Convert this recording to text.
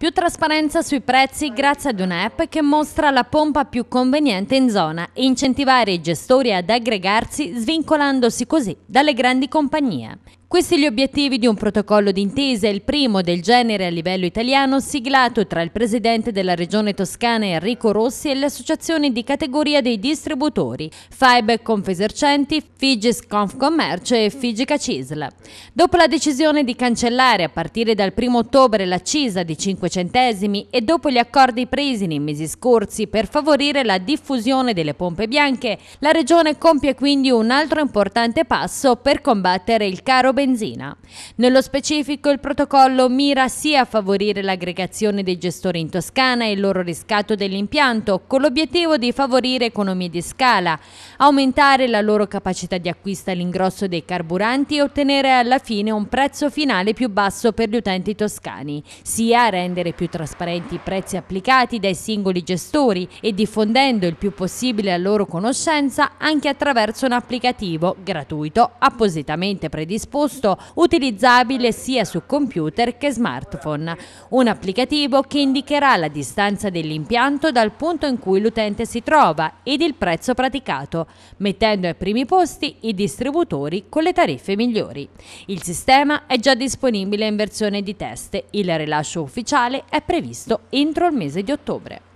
Più trasparenza sui prezzi grazie ad un'app che mostra la pompa più conveniente in zona e incentivare i gestori ad aggregarsi svincolandosi così dalle grandi compagnie. Questi gli obiettivi di un protocollo d'intesa, il primo del genere a livello italiano, siglato tra il presidente della regione toscana Enrico Rossi e le associazioni di categoria dei distributori, FAIB Confesercenti, Figis Confcommercio e Figica Cisla. Dopo la decisione di cancellare a partire dal 1 ottobre la CISA di 5 centesimi e dopo gli accordi presi nei mesi scorsi per favorire la diffusione delle pompe bianche, la regione compie quindi un altro importante passo per combattere il caro benzina. Nello specifico il protocollo mira sia a favorire l'aggregazione dei gestori in Toscana e il loro riscatto dell'impianto con l'obiettivo di favorire economie di scala, aumentare la loro capacità di acquisto all'ingrosso dei carburanti e ottenere alla fine un prezzo finale più basso per gli utenti toscani, sia a rendere più trasparenti i prezzi applicati dai singoli gestori e diffondendo il più possibile la loro conoscenza anche attraverso un applicativo gratuito appositamente predisposto gusto, utilizzabile sia su computer che smartphone. Un applicativo che indicherà la distanza dell'impianto dal punto in cui l'utente si trova ed il prezzo praticato, mettendo ai primi posti i distributori con le tariffe migliori. Il sistema è già disponibile in versione di test. Il rilascio ufficiale è previsto entro il mese di ottobre.